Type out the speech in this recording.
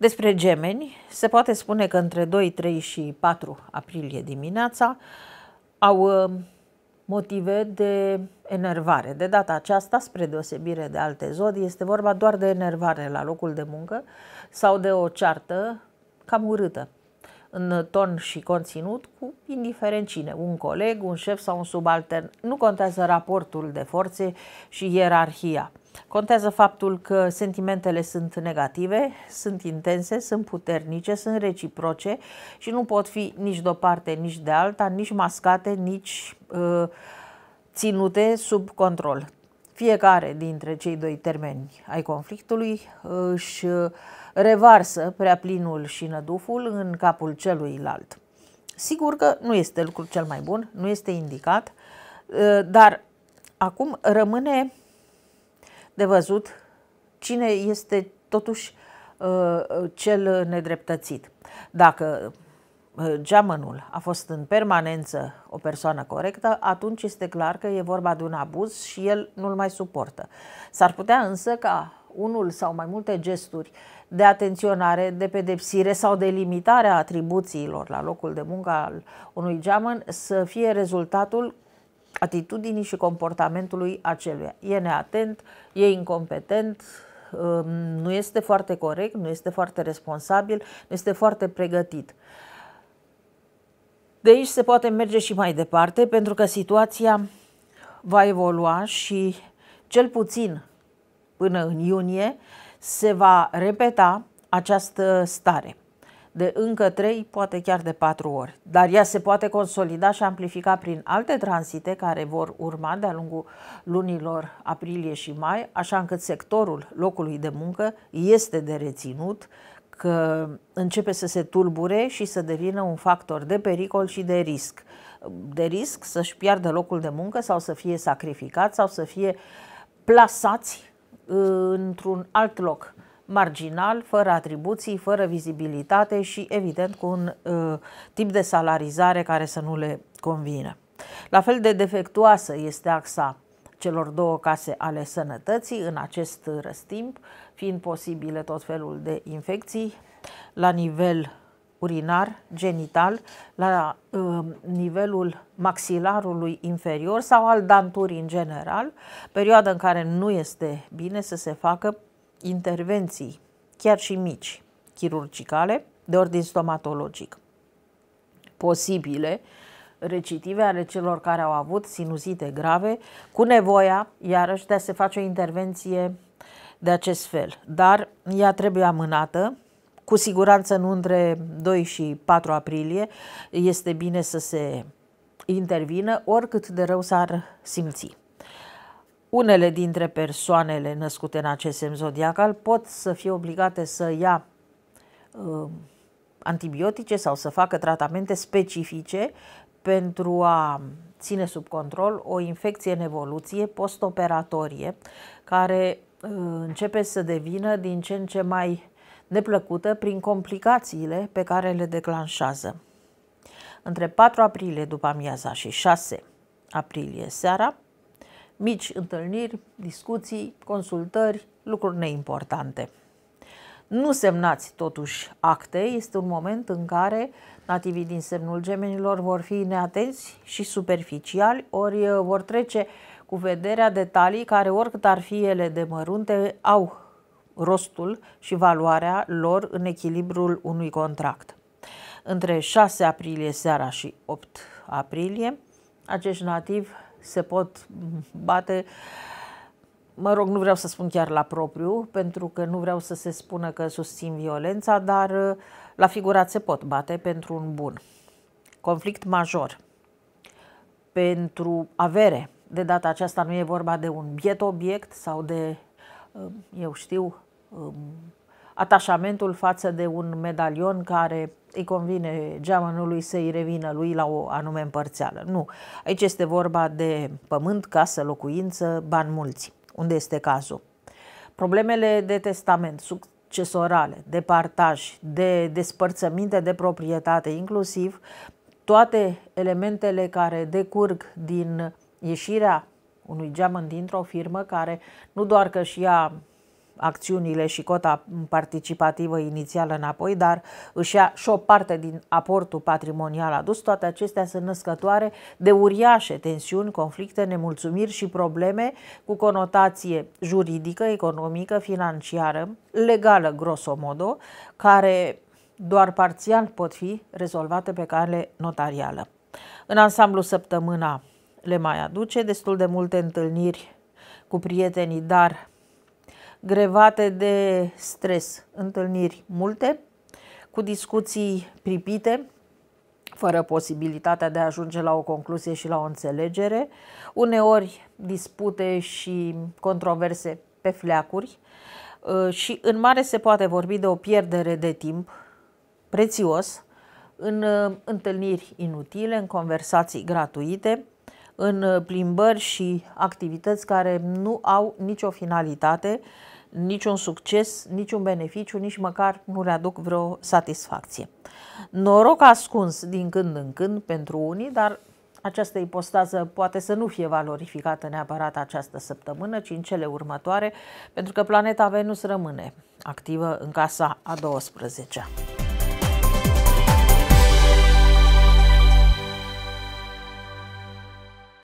Despre gemeni, se poate spune că între 2, 3 și 4 aprilie dimineața au uh, motive de enervare. De data aceasta, spre deosebire de alte zodii, este vorba doar de enervare la locul de muncă sau de o ceartă cam urâtă în ton și conținut cu indiferent cine, un coleg, un șef sau un subaltern. Nu contează raportul de forțe și ierarhia. Contează faptul că sentimentele sunt negative, sunt intense, sunt puternice, sunt reciproce și nu pot fi nici de o parte, nici de alta, nici mascate, nici uh, ținute sub control. Fiecare dintre cei doi termeni ai conflictului uh, își revarsă prea plinul și năduful în capul celuilalt. Sigur că nu este lucrul cel mai bun, nu este indicat, uh, dar acum rămâne de văzut cine este totuși uh, uh, cel nedreptățit. Dacă uh, geamănul a fost în permanență o persoană corectă, atunci este clar că e vorba de un abuz și el nu-l mai suportă. S-ar putea însă ca unul sau mai multe gesturi de atenționare, de pedepsire sau de limitare a atribuțiilor la locul de muncă al unui geamăn să fie rezultatul atitudinii și comportamentului aceluia. E neatent, e incompetent, um, nu este foarte corect, nu este foarte responsabil, nu este foarte pregătit. De aici se poate merge și mai departe, pentru că situația va evolua și cel puțin până în iunie se va repeta această stare de încă 3, poate chiar de 4 ori. Dar ea se poate consolida și amplifica prin alte transite care vor urma de-a lungul lunilor aprilie și mai, așa încât sectorul locului de muncă este de reținut că începe să se tulbure și să devină un factor de pericol și de risc. De risc să-și piardă locul de muncă sau să fie sacrificat sau să fie plasați uh, într-un alt loc marginal, fără atribuții, fără vizibilitate și, evident, cu un uh, tip de salarizare care să nu le convine. La fel de defectuoasă este axa celor două case ale sănătății în acest răstimp, fiind posibile tot felul de infecții la nivel urinar, genital, la uh, nivelul maxilarului inferior sau al danturii în general, perioada în care nu este bine să se facă intervenții, chiar și mici, chirurgicale, de ordin stomatologic. Posibile recitive ale celor care au avut sinuzite grave, cu nevoia, iarăși, de a se face o intervenție de acest fel. Dar ea trebuie amânată, cu siguranță nu între 2 și 4 aprilie este bine să se intervină, oricât de rău s-ar simți unele dintre persoanele născute în acest semn zodiacal pot să fie obligate să ia uh, antibiotice sau să facă tratamente specifice pentru a ține sub control o infecție în evoluție postoperatorie care uh, începe să devină din ce în ce mai neplăcută prin complicațiile pe care le declanșează. Între 4 aprilie după amiaza și 6 aprilie seara, mici întâlniri, discuții, consultări, lucruri neimportante. Nu semnați totuși acte, este un moment în care nativii din semnul gemenilor vor fi neatenți și superficiali, ori vor trece cu vederea detalii care, oricât ar fi ele de mărunte, au rostul și valoarea lor în echilibrul unui contract. Între 6 aprilie seara și 8 aprilie, acești nativi se pot bate, mă rog, nu vreau să spun chiar la propriu, pentru că nu vreau să se spună că susțin violența, dar uh, la figurat se pot bate pentru un bun. Conflict major pentru avere. De data aceasta nu e vorba de un biet obiect sau de, uh, eu știu, um, atașamentul față de un medalion care îi convine geamănului să-i revină lui la o anume împărțeală. Nu. Aici este vorba de pământ, casă, locuință, bani mulți, unde este cazul. Problemele de testament, succesorale, de partaj, de despărțăminte de proprietate, inclusiv toate elementele care decurg din ieșirea unui geamăn dintr-o firmă care nu doar că și ea acțiunile și cota participativă inițială înapoi, dar își ia și o parte din aportul patrimonial adus. Toate acestea sunt născătoare de uriașe tensiuni, conflicte, nemulțumiri și probleme cu conotație juridică, economică, financiară, legală, grosomodo, care doar parțial pot fi rezolvate pe cale notarială. În ansamblu săptămâna le mai aduce destul de multe întâlniri cu prietenii, dar grevate de stres, întâlniri multe, cu discuții pripite, fără posibilitatea de a ajunge la o concluzie și la o înțelegere, uneori dispute și controverse pe fleacuri uh, și în mare se poate vorbi de o pierdere de timp prețios în uh, întâlniri inutile, în conversații gratuite, în uh, plimbări și activități care nu au nicio finalitate, niciun succes, niciun beneficiu, nici măcar nu aduc vreo satisfacție. Noroc ascuns din când în când pentru unii, dar această ipostază poate să nu fie valorificată neapărat această săptămână, ci în cele următoare, pentru că planeta Venus rămâne activă în casa a 12-a.